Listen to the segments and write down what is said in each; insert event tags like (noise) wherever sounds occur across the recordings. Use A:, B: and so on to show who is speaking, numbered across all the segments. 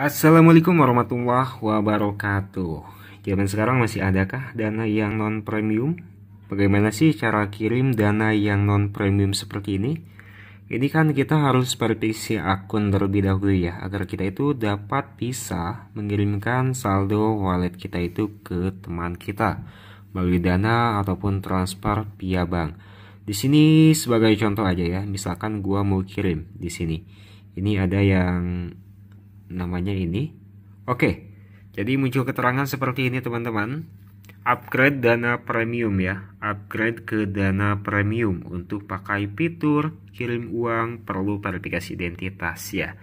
A: Assalamualaikum warahmatullahi wabarakatuh Zaman sekarang masih adakah dana yang non-premium? Bagaimana sih cara kirim dana yang non-premium seperti ini? Ini kan kita harus verifiksi akun terlebih dahulu ya Agar kita itu dapat bisa mengirimkan saldo wallet kita itu ke teman kita Melalui dana ataupun transfer via bank di sini sebagai contoh aja ya misalkan gua mau kirim di sini ini ada yang namanya ini. Oke, jadi muncul keterangan seperti ini teman-teman. Upgrade dana premium ya, upgrade ke dana premium untuk pakai fitur kirim uang perlu verifikasi identitas ya.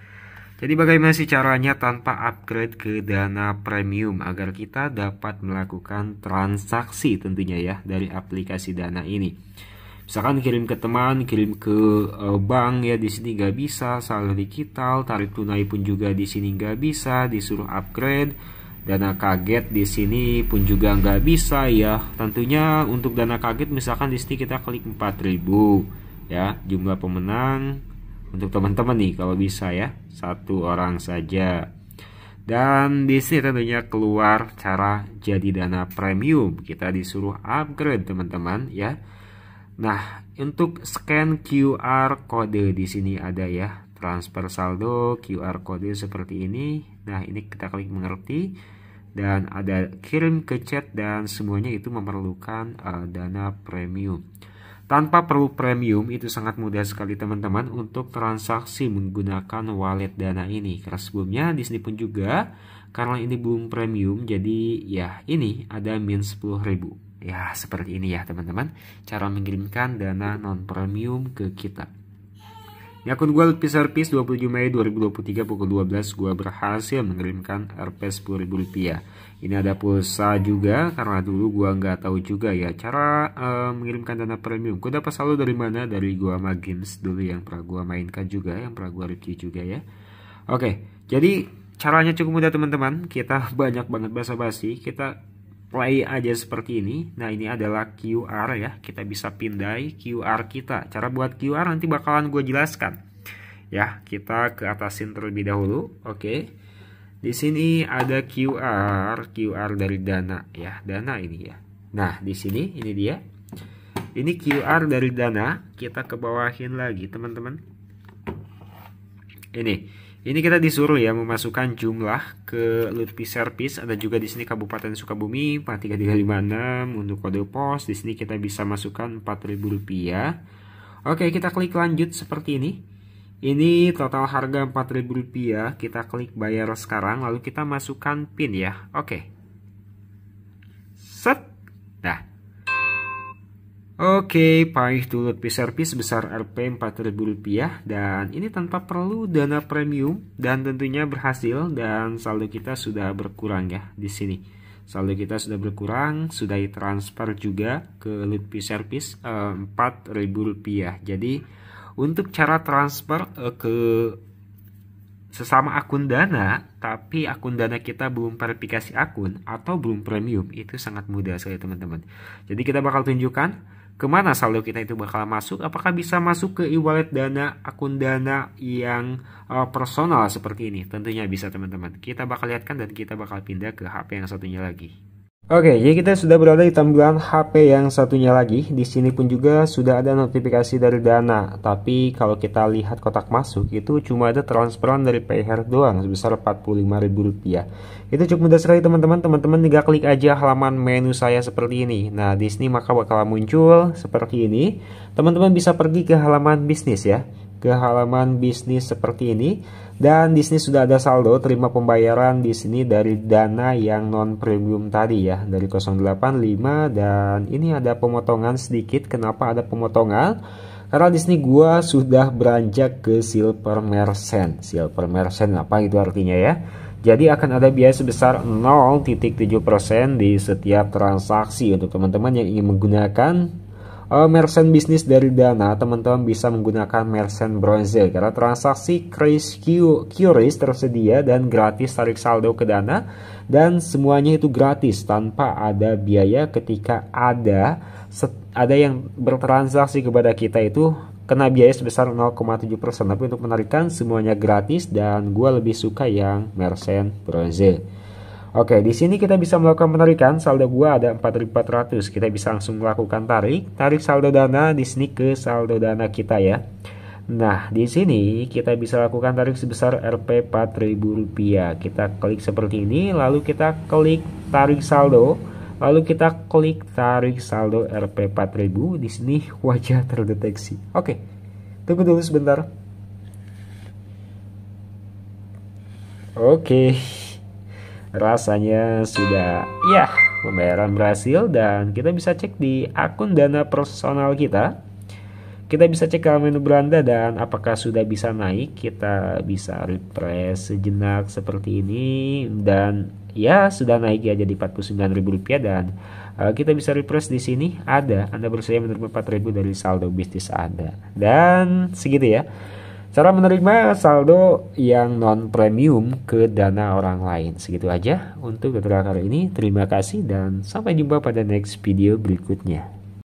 A: Jadi bagaimana sih caranya tanpa upgrade ke dana premium agar kita dapat melakukan transaksi tentunya ya dari aplikasi dana ini misalkan kirim ke teman kirim ke eh, bank ya di sini nggak bisa salah digital tarik tunai pun juga di sini nggak bisa disuruh upgrade dana kaget di sini pun juga nggak bisa ya tentunya untuk dana kaget misalkan di sini kita klik 4000 ya jumlah pemenang untuk teman-teman nih kalau bisa ya satu orang saja dan di sini tentunya keluar cara jadi dana premium kita disuruh upgrade teman-teman ya Nah, untuk scan QR kode di sini ada ya, transfer saldo QR kode seperti ini. Nah, ini kita klik mengerti dan ada kirim ke chat dan semuanya itu memerlukan uh, dana premium. Tanpa perlu premium itu sangat mudah sekali teman-teman untuk transaksi menggunakan wallet Dana ini. Karena sebelumnya di sini pun juga karena ini belum premium jadi ya ini ada min 10.000. Ya, seperti ini ya teman-teman. Cara mengirimkan dana non-premium ke kita. Di akun gue Lutfi Service 27 Mei 2023 pukul 12 gue berhasil mengirimkan Rp 10.000 rupiah. Ini ada pulsa juga karena dulu gue nggak tahu juga ya cara uh, mengirimkan dana premium. Gue dapat selalu dari mana? Dari gue sama games dulu yang pernah gue mainkan juga, yang pernah gue review juga ya. Oke, jadi caranya cukup mudah teman-teman. Kita (laughs) banyak banget basa-basi. Kita play aja seperti ini. Nah ini adalah QR ya, kita bisa pindai QR kita. Cara buat QR nanti bakalan gue jelaskan. Ya, kita ke atasin terlebih dahulu. Oke. Okay. Di sini ada QR, QR dari Dana ya, Dana ini ya. Nah, di sini ini dia. Ini QR dari Dana, kita ke bawahin lagi, teman-teman ini ini kita disuruh ya memasukkan jumlah ke Lutfi Service. Ada juga di sini Kabupaten Sukabumi 43356 untuk kode pos. Di sini kita bisa masukkan 4.000 rupiah. Oke, kita klik lanjut seperti ini. Ini total harga 4.000 rupiah. Kita klik bayar sekarang lalu kita masukkan PIN ya. Oke. Set Oke, dulu tulut service besar Rp4000 dan ini tanpa perlu dana premium dan tentunya berhasil dan saldo kita sudah berkurang ya di sini. Saldo kita sudah berkurang, sudah ditransfer juga ke Lutfi Service Rp4.000. Jadi untuk cara transfer eh, ke sesama akun dana, tapi akun dana kita belum verifikasi akun atau belum premium, itu sangat mudah sekali teman-teman. Jadi kita bakal tunjukkan kemana saldo kita itu bakal masuk apakah bisa masuk ke e-wallet dana akun dana yang uh, personal seperti ini tentunya bisa teman-teman kita bakal lihatkan dan kita bakal pindah ke HP yang satunya lagi Oke, jadi kita sudah berada di tampilan HP yang satunya lagi. Di sini pun juga sudah ada notifikasi dari Dana. Tapi kalau kita lihat kotak masuk, itu cuma ada transferan dari PayHer doang sebesar Rp45.000. Itu cukup mudah sekali teman-teman. Teman-teman tinggal klik aja halaman menu saya seperti ini. Nah, di sini maka bakal muncul seperti ini. Teman-teman bisa pergi ke halaman bisnis ya ke halaman bisnis seperti ini dan di sini sudah ada saldo terima pembayaran di sini dari dana yang non premium tadi ya dari 085 dan ini ada pemotongan sedikit kenapa ada pemotongan karena di sini gua sudah beranjak ke silver merchant silver merchant apa itu artinya ya jadi akan ada biaya sebesar 0.7% di setiap transaksi untuk teman-teman yang ingin menggunakan uh, merchant bisnis dari Dana, teman-teman bisa menggunakan merchant bronze karena transaksi Chris Curious tersedia dan gratis tarik saldo ke Dana dan semuanya itu gratis tanpa ada biaya ketika ada ada yang bertransaksi kepada kita itu kena biaya sebesar 0,7% tapi untuk menarikan semuanya gratis dan gue lebih suka yang merchant bronze. Oke, di sini kita bisa melakukan penarikan. Saldo gua ada 4400. Kita bisa langsung melakukan tarik. Tarik saldo dana di sini ke saldo dana kita ya. Nah, di sini kita bisa lakukan tarik sebesar Rp 4000 rupiah. Kita klik seperti ini, lalu kita klik tarik saldo. Lalu kita klik tarik saldo Rp 4000. Di sini wajah terdeteksi. Oke, tunggu dulu sebentar. Oke rasanya sudah ya pembayaran berhasil dan kita bisa cek di akun dana personal kita kita bisa cek ke menu Belanda dan apakah sudah bisa naik kita bisa refresh sejenak seperti ini dan ya sudah naik ya jadi ribu rupiah dan uh, kita bisa refresh di sini ada Anda bersedia menerima 4.000 dari saldo bisnis Anda dan segitu ya Cara menerima saldo yang non-premium ke dana orang lain. Segitu aja untuk tutorial kali ini. Terima kasih dan sampai jumpa pada next video berikutnya.